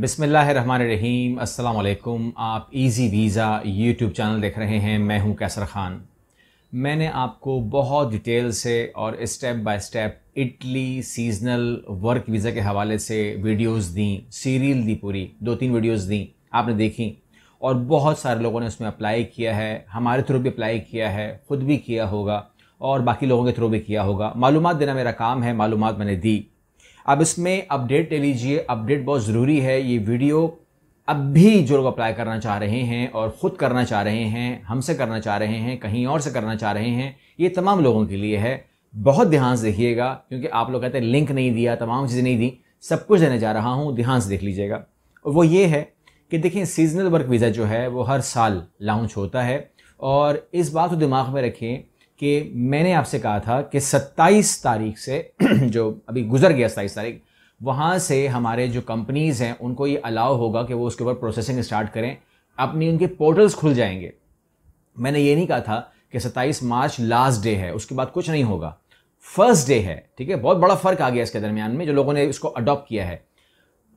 बिसमीम अल्लाम आप इजी वीज़ा यूट्यूब चैनल देख रहे हैं मैं हूं कैसर ख़ान मैंने आपको बहुत डिटेल से और step by step Italy seasonal work visa के हवाले से वीडियोस दी सीरियल दी पूरी दो तीन वीडियोस दी आपने देखी और बहुत सारे लोगों ने उसमें अप्लाई किया है हमारे थ्रू भी अप्लाई किया है ख़ुद भी किया होगा और बाकी लोगों के थ्रू भी किया होगा मालूम देना मेरा काम है मालूम मैंने दी अब इसमें अपडेट ले लीजिए अपडेट बहुत ज़रूरी है ये वीडियो अब भी जो लोग अप्लाई करना चाह रहे हैं और ख़ुद करना चाह रहे हैं हमसे करना चाह रहे हैं कहीं और से करना चाह रहे हैं ये तमाम लोगों के लिए है बहुत ध्यान से देखिएगा क्योंकि आप लोग कहते हैं लिंक नहीं दिया तमाम चीज़ें नहीं दी सब कुछ देने जा रहा हूँ ध्यान से देख लीजिएगा और वो ये है कि देखिए सीजनल वर्क वीज़ा जो है वो हर साल लॉन्च होता है और इस बात को दिमाग में रखें कि मैंने आपसे कहा था कि 27 तारीख से जो अभी गुजर गया 27 तारीख वहाँ से हमारे जो कंपनीज़ हैं उनको ये अलाउ होगा कि वो उसके ऊपर प्रोसेसिंग स्टार्ट करें अपनी उनके पोर्टल्स खुल जाएंगे मैंने ये नहीं कहा था कि 27 मार्च लास्ट डे है उसके बाद कुछ नहीं होगा फर्स्ट डे है ठीक है बहुत बड़ा फ़र्क आ गया इसके दरमियान में जो लोगों ने इसको अडॉप्ट किया है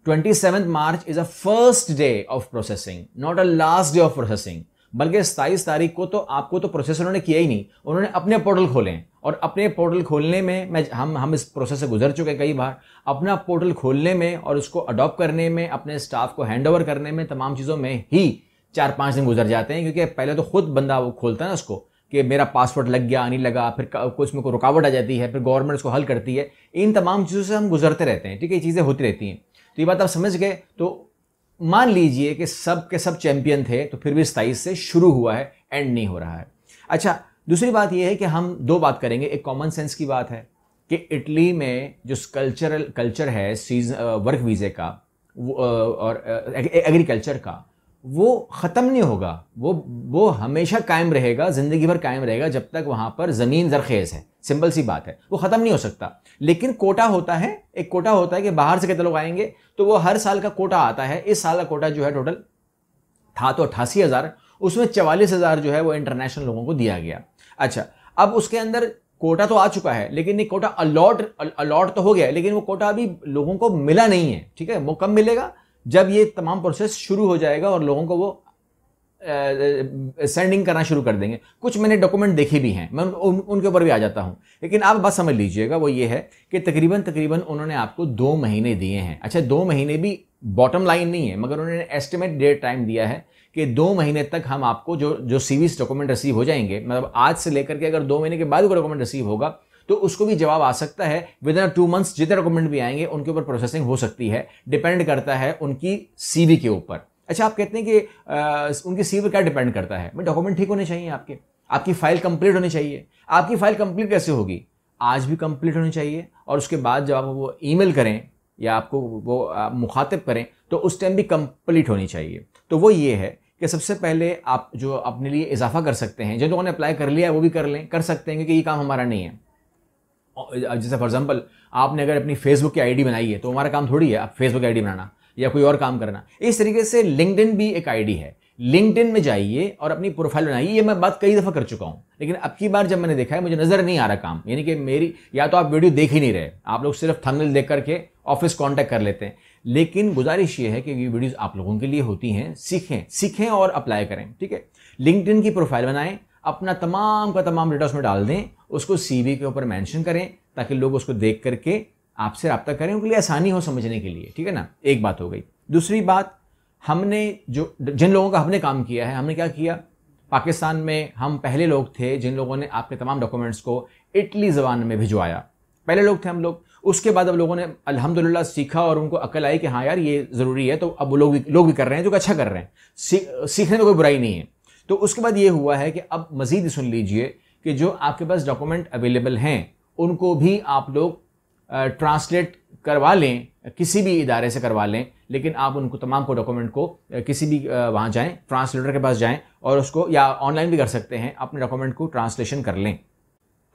twenty March is a first day of processing not a last day of processing बल्कि सताईस तारीख को तो आपको तो प्रोसेस उन्होंने किया ही नहीं उन्होंने अपने पोर्टल खोले हैं और अपने पोर्टल खोलने में मैं हम हम इस प्रोसेस से गुजर चुके हैं कई बार अपना पोर्टल खोलने में और उसको अडॉप्ट करने में अपने स्टाफ को हैंड ओवर करने में तमाम चीज़ों में ही चार पाँच दिन गुजर जाते हैं क्योंकि पहले तो खुद बंदा वो खोलता है ना उसको कि मेरा पासवर्ड लग गया नहीं लगा फिर कुछ में को रुकावट आ जाती है फिर गवर्नमेंट उसको हल करती है इन तमाम चीज़ों से हम गुजरते रहते हैं ठीक है ये चीज़ें होती रहती हैं तो ये बात आप समझ गए तो मान लीजिए कि सब के सब चैंपियन थे तो फिर भी सताइस से शुरू हुआ है एंड नहीं हो रहा है अच्छा दूसरी बात यह है कि हम दो बात करेंगे एक कॉमन सेंस की बात है कि इटली में जो कल्चरल कल्चर है सीजन वर्क वीज़े का और एग्रीकल्चर का वो ख़त्म नहीं होगा वो वो हमेशा कायम रहेगा ज़िंदगी भर कायम रहेगा जब तक वहाँ पर ज़मीन जरखेज़ है सिंपल सी बात है वो ख़त्म नहीं हो सकता लेकिन कोटा होता है एक कोटा होता है कि बाहर से कितने लोग आएंगे तो वो हर साल का कोटा आता है इस साल का कोटा जो है टोटल था तो अट्ठासी हज़ार उसमें चवालीस हज़ार जो है वो इंटरनेशनल लोगों को दिया गया अच्छा अब उसके अंदर कोटा तो आ चुका है लेकिन ये कोटा अलॉट अलॉट तो हो गया लेकिन वो कोटा अभी लोगों को मिला नहीं है ठीक है वो कब मिलेगा जब ये तमाम प्रोसेस शुरू हो जाएगा और लोगों को वो सेंडिंग करना शुरू कर देंगे कुछ मैंने डॉक्यूमेंट देखे भी हैं मैं उनके ऊपर भी आ जाता हूँ लेकिन आप बात समझ लीजिएगा वो ये है कि तकरीबन तकरीबन उन्होंने आपको दो महीने दिए हैं अच्छा दो महीने भी बॉटम लाइन नहीं है मगर उन्होंने एस्टिमेट डेट टाइम दिया है कि दो महीने तक हम आपको जो जो सीवीस डॉक्यूमेंट रिसीव हो जाएंगे मतलब आज से लेकर के अगर दो महीने के बाद वो डॉक्यूमेंट रिसीव होगा तो उसको भी जवाब आ सकता है विद इन टू मंथ्स जितने डॉक्यूमेंट भी आएंगे उनके ऊपर प्रोसेसिंग हो सकती है डिपेंड करता है उनकी सीवी के ऊपर अच्छा आप कहते हैं कि आ, उनकी सीवी क्या डिपेंड करता है डॉक्यूमेंट ठीक होने चाहिए आपके आपकी फाइल कंप्लीट होनी चाहिए आपकी फाइल कंप्लीट कैसे होगी आज भी कंप्लीट होनी चाहिए और उसके बाद जब आप वो ईमेल करें या आपको वो आप मुखातिब करें तो उस टाइम भी कंप्लीट होनी चाहिए तो वो ये है कि सबसे पहले आप जो अपने लिए इजाफा कर सकते हैं जिन लोगों ने अप्लाई कर लिया है वो भी कर लें कर सकते हैं क्योंकि ये काम हमारा नहीं है जैसे फॉर एग्जाम्पल आपने अगर अपनी फेसबुक की आईडी बनाई है तो हमारा काम थोड़ी है आप फेसबुक आई बनाना या कोई और काम करना इस तरीके से लिंकड भी एक आईडी है लिंकड में जाइए और अपनी प्रोफाइल बनाइए ये मैं बात कई दफ़ा कर चुका हूँ लेकिन अब की बार जब मैंने देखा है मुझे नज़र नहीं आ रहा काम यानी कि मेरी या तो आप वीडियो देख ही नहीं रहे आप लोग सिर्फ थंबनेल देख करके ऑफिस कांटेक्ट कर लेते हैं लेकिन गुजारिश ये है कि ये वीडियोज़ आप लोगों के लिए होती हैं सीखें सीखें और अप्लाई करें ठीक है लिंकड की प्रोफाइल बनाएं अपना तमाम का तमाम डेटा उसमें डाल दें उसको सी के ऊपर मैंशन करें ताकि लोग उसको देख करके आपसे रब्ता करें उनके लिए आसानी हो समझने के लिए ठीक है ना एक बात हो गई दूसरी बात हमने जो जिन लोगों का हमने काम किया है हमने क्या किया पाकिस्तान में हम पहले लोग थे जिन लोगों ने आपके तमाम डॉक्यूमेंट्स को इटली ज़बान में भिजवाया पहले लोग थे हम लोग उसके बाद अब लोगों ने अल्हम्दुलिल्लाह सीखा और उनको अकल आई कि हाँ यार ये ज़रूरी है तो अब लोग भी लोग भी कर रहे हैं जो कि अच्छा कर रहे हैं सीखने में कोई बुराई नहीं है तो उसके बाद ये हुआ है कि अब मज़ीद सुन लीजिए कि जो आपके पास डॉक्यूमेंट अवेलेबल हैं उनको भी आप लोग ट्रांसलेट करवा लें किसी भी इदारे से करवा लें लेकिन आप उनको तमाम को डॉक्यूमेंट को किसी भी वहाँ जाएं ट्रांसलेटर के पास जाएं और उसको या ऑनलाइन भी कर सकते हैं अपने डॉक्यूमेंट को ट्रांसलेशन कर लें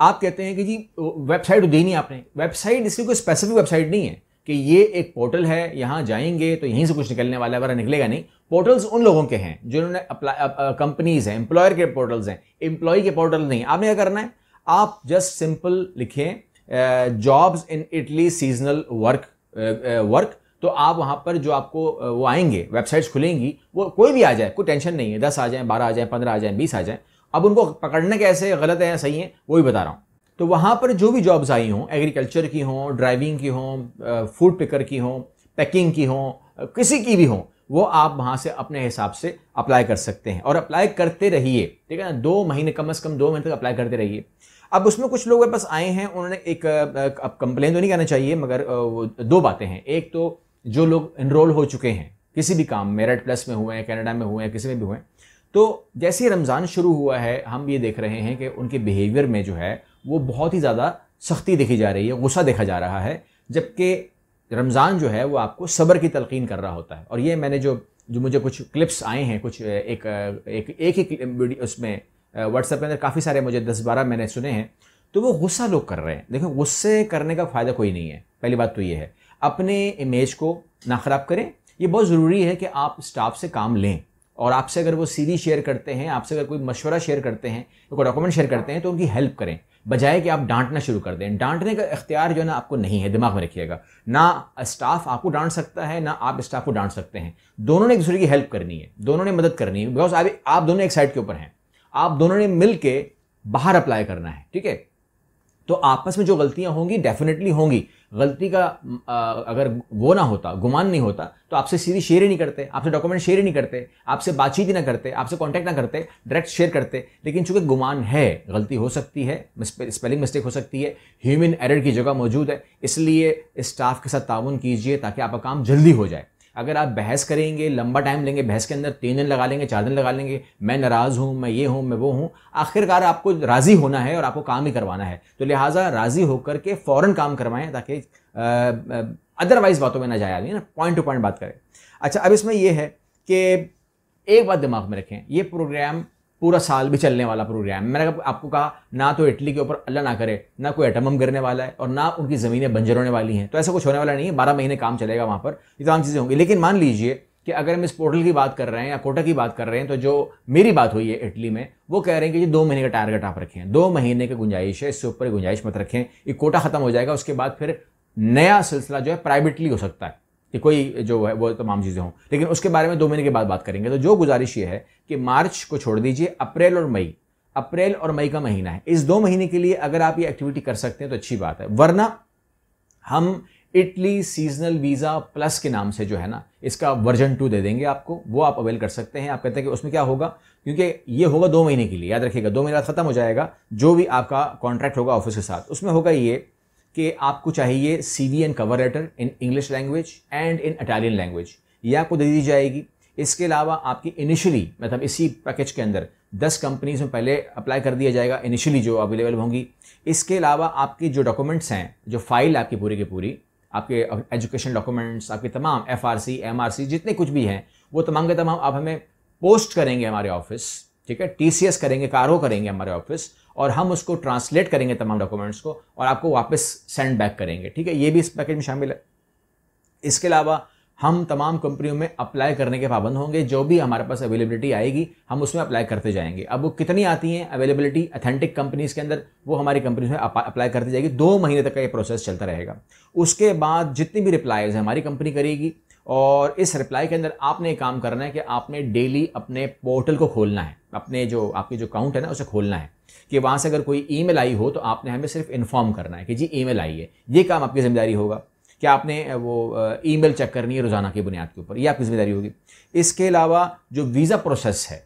आप कहते हैं कि जी वेबसाइट तो देनी आपने वेबसाइट इसकी कोई स्पेसिफिक वेबसाइट नहीं है कि ये एक पोर्टल है यहाँ जाएंगे तो यहीं से कुछ निकलने वाला है वरना निकलेगा नहीं पोर्टल्स उन लोगों के हैं जिन्होंने कंपनीज हैं एम्प्लॉयर के पोर्टल्स हैं एम्प्लॉय के पोर्टल नहीं आपने क्या करना है आप जस्ट सिंपल लिखें jobs in Italy seasonal work work तो आप वहाँ पर जो आपको वो आएंगे वेबसाइट्स खुलेंगी वो कोई भी आ जाए कोई टेंशन नहीं है दस आ जाए बारह आ जाए पंद्रह आ जाए बीस आ जाए अब उनको पकड़ने कैसे गलत है या सही है वो भी बता रहा हूँ तो वहाँ पर जो भी जॉब्स आई हों एग्रीकल्चर की हों ड्राइविंग की हों फूड पिकर की हों पैकिंग की हों किसी की भी हों वो आप वहाँ से अपने हिसाब से अप्लाई कर सकते हैं और अप्लाई करते रहिए ठीक है ना दो महीने कम से कम दो महीने तक अप्लाई करते रहिए अब उसमें कुछ लोग मेरे पास आए हैं उन्होंने एक अब कंप्लेन तो नहीं करना चाहिए मगर दो बातें हैं एक तो जो लोग इनरोल हो चुके हैं किसी भी काम में प्लस में हुए हैं कैनेडा में हुए हैं किसी में भी हुए हैं तो जैसे ही रमज़ान शुरू हुआ है हम ये देख रहे हैं कि उनके बिहेवियर में जो है वो बहुत ही ज़्यादा सख्ती देखी जा रही है गुस्सा देखा जा रहा है जबकि रमज़ान जो है वो आपको सब्र की तलकिन कर रहा होता है और ये मैंने जो जो मुझे कुछ क्लिप्स आए हैं कुछ एक एक एक ही उसमें व्हाट्सएप के अंदर काफ़ी सारे मुझे दस बारह मैंने सुने हैं तो वो गुस्सा लोग कर रहे हैं देखो गुस्से करने का फ़ायदा कोई नहीं है पहली बात तो ये है अपने इमेज को ना ख़राब करें ये बहुत ज़रूरी है कि आप स्टाफ से काम लें और आपसे अगर वो सीरी शेयर करते हैं आपसे अगर कोई मशवरा शेयर करते हैं कोई डॉक्यूमेंट शेयर करते हैं तो उनकी हेल्प करें बजाय कि आप डांटना शुरू कर दें डांटने का इख्तियार जो है ना आपको नहीं है दिमाग में रखिएगा ना स्टाफ आपको डांट सकता है ना आप स्टाफ को डांट सकते हैं दोनों ने एक दूसरे की हेल्प करनी है दोनों ने मदद करनी है बिकॉज आप, दोनों एक साइड के ऊपर हैं आप दोनों ने मिल के बाहर अप्लाई करना है ठीक है तो आपस में जो गलतियां होंगी डेफिनेटली होंगी गलती का अगर वो ना होता गुमान नहीं होता तो आपसे सीधी शेयर ही नहीं करते आपसे डॉक्यूमेंट शेयर ही नहीं करते आपसे बातचीत ही ना करते आपसे कांटेक्ट ना करते डायरेक्ट शेयर करते लेकिन चूंकि गुमान है गलती हो सकती है स्पेलिंग मिस्टेक हो सकती है ह्यूमन एरर की जगह मौजूद है इसलिए स्टाफ के साथ ताउन कीजिए ताकि आपका काम जल्दी हो जाए अगर आप बहस करेंगे लंबा टाइम लेंगे बहस के अंदर तीन दिन लगा लेंगे चार दिन लगा लेंगे मैं नाराज़ हूँ मैं ये हूँ मैं वो हूँ आखिरकार आपको राज़ी होना है और आपको काम ही करवाना है तो लिहाजा राज़ी होकर के फ़ौर काम करवाएं ताकि अदरवाइज बातों में ना जाए आदमी ना पॉइंट टू पॉइंट बात करें अच्छा अब इसमें यह है कि एक बात दिमाग में रखें ये प्रोग्राम पूरा साल भी चलने वाला प्रोग्राम मैंने आपको कहा ना तो इटली के ऊपर अल्लाह ना करे ना कोई एटम गिरने वाला है और ना उनकी ज़मीनें बंजर होने वाली हैं तो ऐसा कुछ होने वाला नहीं है बारह महीने काम चलेगा वहाँ पर ये तमाम चीज़ें होंगी लेकिन मान लीजिए कि अगर हम इस पोर्टल की बात कर रहे हैं या कोटा की बात कर रहे हैं तो जो मेरी बात हुई है इटली में वो कह रहे हैं कि जी दो महीने का टारगेट आप रखें दो महीने की गुंजाइश है इससे ऊपर गुंजाइश मत रखें ये कोटा ख़त्म हो जाएगा उसके बाद फिर नया सिलसिला जो है प्राइवेटली हो सकता है कि कोई जो है वो तमाम चीज़ें हों लेकिन उसके बारे में दो महीने के बाद बात करेंगे तो जो गुजारिश ये है कि मार्च को छोड़ दीजिए अप्रैल और मई अप्रैल और मई का महीना है इस दो महीने के लिए अगर आप ये एक्टिविटी कर सकते हैं तो अच्छी बात है वरना हम इटली सीजनल वीज़ा प्लस के नाम से जो है ना इसका वर्जन टू दे देंगे आपको वो आप अवेल कर सकते हैं आप कहते हैं कि उसमें क्या होगा क्योंकि ये होगा दो महीने के लिए याद रखिएगा दो महीना ख़त्म हो जाएगा जो भी आपका कॉन्ट्रैक्ट होगा ऑफिस के साथ उसमें होगा ये कि आपको चाहिए C V and cover letter in English language and in Italian language ये आपको दे दी जाएगी इसके अलावा आपकी इनिशियली मतलब इसी पैकेज के अंदर दस कंपनीज में पहले अप्लाई कर दिया जाएगा इनिशियली जो अवेलेबल होंगी इसके अलावा आपके जो डॉक्यूमेंट्स हैं जो फाइल आपकी पूरी की पूरी आपके एजुकेशन डॉक्यूमेंट्स आपके तमाम F R C M R C जितने कुछ भी हैं वो तमाम के तमाम आप हमें पोस्ट करेंगे हमारे ऑफिस ठीक है टी सी एस करेंगे कारो करेंगे हमारे ऑफिस और हम उसको ट्रांसलेट करेंगे तमाम डॉक्यूमेंट्स को और आपको वापस सेंड बैक करेंगे ठीक है ये भी इस पैकेज में शामिल है इसके अलावा हम तमाम कंपनियों में अप्लाई करने के पाबंद होंगे जो भी हमारे पास अवेलेबिलिटी आएगी हम उसमें अप्लाई करते जाएंगे अब वो कितनी आती हैं अवेलेबिलिटी अथेंटिक कंपनीज़ के अंदर वो हमारी कंपनी में अप्लाई करती जाएगी दो महीने तक का ये प्रोसेस चलता रहेगा उसके बाद जितनी भी रिप्लाईज हमारी कंपनी करेगी और इस रिप्लाई के अंदर आपने काम करना है कि आपने डेली अपने पोर्टल को खोलना है अपने जो आपकी जो अकाउंट है ना उसे खोलना है कि वहाँ से अगर कोई ई आई हो तो आपने हमें सिर्फ इन्फॉर्म करना है कि जी ई आई है ये काम आपकी जिम्मेदारी होगा कि आपने वो ई चेक करनी है रोज़ाना की बुनियाद के ऊपर ये आपकी जिम्मेदारी होगी इसके अलावा जो वीज़ा प्रोसेस है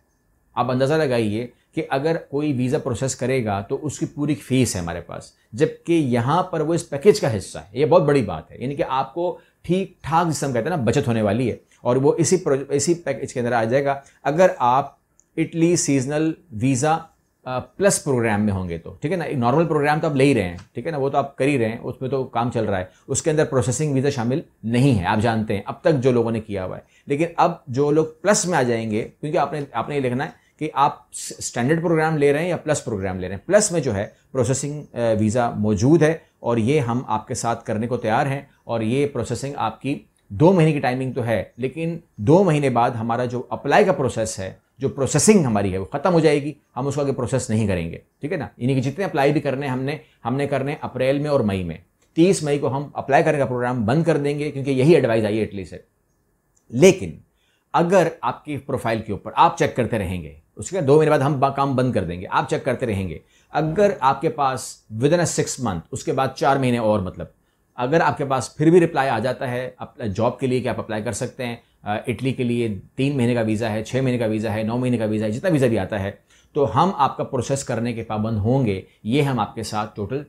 आप अंदाज़ा लगाइए कि अगर कोई वीज़ा प्रोसेस करेगा तो उसकी पूरी फीस है हमारे पास जबकि यहाँ पर वो इस पैकेज का हिस्सा है ये बहुत बड़ी बात है यानी कि आपको ठीक ठाक जिसम कहते हैं ना बचत होने वाली है और वो इसी इसी पैकेज के अंदर आ जाएगा अगर आप Italy seasonal visa plus program में होंगे तो ठीक है ना नॉर्मल प्रोग्राम तो आप ले ही रहे हैं ठीक है ना वो तो आप कर ही रहे हैं उसमें तो काम चल रहा है उसके अंदर प्रोसेसिंग वीज़ा शामिल नहीं है आप जानते हैं अब तक जो लोगों ने किया हुआ है लेकिन अब जो लोग प्लस में आ जाएंगे क्योंकि आपने आपने ये लिखना है कि आप स्टैंडर्ड प्रोग्राम ले रहे हैं या प्लस प्रोग्राम ले रहे हैं प्लस में जो है प्रोसेसिंग वीज़ा मौजूद है और ये हम आपके साथ करने को तैयार हैं और ये प्रोसेसिंग आपकी दो महीने की टाइमिंग तो है लेकिन दो महीने बाद हमारा जो अप्लाई का प्रोसेस है जो प्रोसेसिंग हमारी है वो ख़त्म हो जाएगी हम उसको आगे प्रोसेस नहीं करेंगे ठीक है ना यानी कि जितने अप्लाई भी करने हमने हमने करने अप्रैल में और मई में तीस मई को हम अप्लाई करने का प्रोग्राम बंद कर देंगे क्योंकि यही एडवाइस आई है इटली से लेकिन अगर आपकी प्रोफाइल के ऊपर आप चेक करते रहेंगे उसके दो महीने बाद हम काम बंद कर देंगे आप चेक करते रहेंगे अगर आपके पास within a six month उसके बाद चार महीने और मतलब अगर आपके पास फिर भी रिप्लाई आ जाता है जॉब के लिए कि आप अप्लाई कर सकते हैं इटली के लिए तीन महीने का वीज़ा है छः महीने का वीज़ा है नौ महीने का वीज़ा है जितना वीज़ा भी आता है तो हम आपका प्रोसेस करने के पाबंद होंगे ये हम आपके साथ टोटल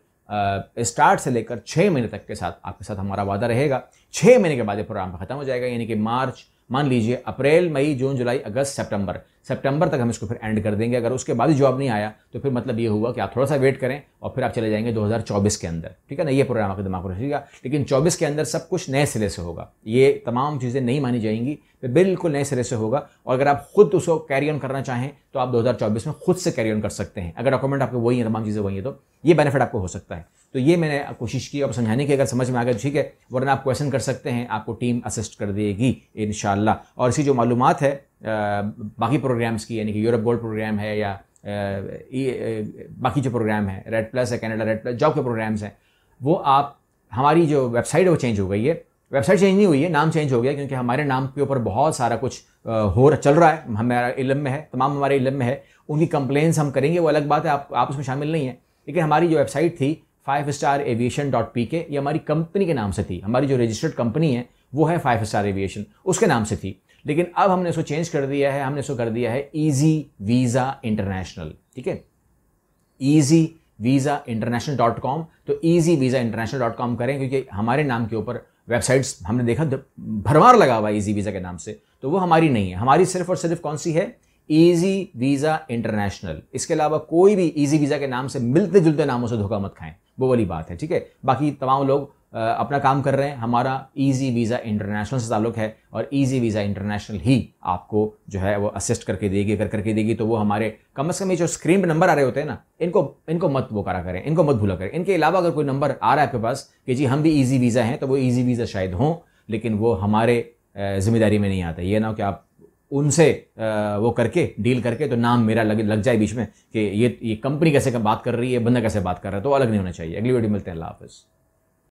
स्टार्ट से लेकर छः महीने तक के साथ आपके साथ हमारा वादा रहेगा छः महीने के बाद ये प्रोग्राम ख़त्म हो जाएगा यानी कि मार्च मान लीजिए अप्रैल मई जून जुलाई अगस्त सितंबर सितंबर तक हम इसको फिर एंड कर देंगे अगर उसके बाद ही जॉब नहीं आया तो फिर मतलब ये हुआ कि आप थोड़ा सा वेट करें और फिर आप चले जाएंगे 2024 के अंदर ठीक है ना ये प्रोग्राम आपके दिमाग में रखेगा लेकिन 24 के अंदर सब कुछ नए सिरे से होगा ये तमाम चीज़ें नहीं मानी जाएंगी तो बिल्कुल नए सिरे से होगा और अगर आप खुद उसको कैरी ऑन करना चाहें तो आप दो में खुद से कैरी ऑन कर सकते हैं अगर डॉक्यूमेंट आपके वही है तमाम चीज़ें वही हैं तो ये बेनिफिट आपको हो सकता है तो ये मैंने कोशिश की और समझाने की अगर समझ में आ गया तो ठीक है वरना आप क्वेश्चन कर सकते हैं आपको टीम असिस्ट कर देगी इन और इसी जो मालूम है बाकी प्रोग्राम्स की यानी कि यूरोप गोल्ड प्रोग्राम है या बाकी जो प्रोग्राम है रेड प्लस है कैनेडा रेड प्लस जॉब के प्रोग्राम्स हैं वो आप हमारी जो वेबसाइट है वो चेंज हो गई है वेबसाइट चेंज नहीं हुई है नाम चेंज हो गया क्योंकि हमारे नाम के ऊपर बहुत सारा कुछ हो रहा चल रहा है हमारा इलम में है तमाम हमारे इलम में है उनकी कंप्लेंस हम करेंगे वो अलग बात है आप आप उसमें शामिल नहीं है लेकिन हमारी जो वेबसाइट थी five star aviation dot P K ये हमारी कंपनी के नाम से थी हमारी जो रजिस्टर्ड कंपनी है वो है फाइव स्टार एविएशन उसके नाम से थी लेकिन अब हमने इसको चेंज कर दिया है हमने इसको कर दिया है ईजी वीज़ा इंटरनेशनल ठीक है easy visa international dot com तो easy visa international dot com करें क्योंकि हमारे नाम के ऊपर वेबसाइट्स हमने देखा भरमार लगा हुआ है ईजी वीज़ा के नाम से तो वो हमारी नहीं है हमारी सिर्फ और सिर्फ कौन सी है ईजी वीज़ा इंटरनेशनल इसके अलावा कोई भी ईजी वीज़ा के नाम से मिलते जुलते नामों से धोखा मत खाएं वो वाली बात है ठीक है बाकी तमाम लोग अपना काम कर रहे हैं हमारा ईजी वीज़ा इंटरनेशनल से ताल्लुक है और ईजी वीज़ा इंटरनेशनल ही आपको जो है वो असिस्ट करके देगी अगर करके देगी तो वो हमारे कम अज़ कम ये जो स्क्रीन पर नंबर आ रहे होते हैं ना इनको इनको मत वो करा करें इनको मत भूला करें इनके अलावा अगर कोई नंबर आ रहा है आपके पास कि जी हम भी ईजी वीज़ा हैं तो वो ईजी वीज़ा शायद हों लेकिन वो हमारे ज़िम्मेदारी में नहीं आता ये ना कि आप उनसे वो करके डील करके तो नाम मेरा लग लग जाए बीच में कि ये ये कंपनी कैसे बात कर रही है बंदा कैसे बात कर रहा है तो अलग नहीं होना चाहिए अगली वीडियो मिलते हैं अल्लाह हाफिज़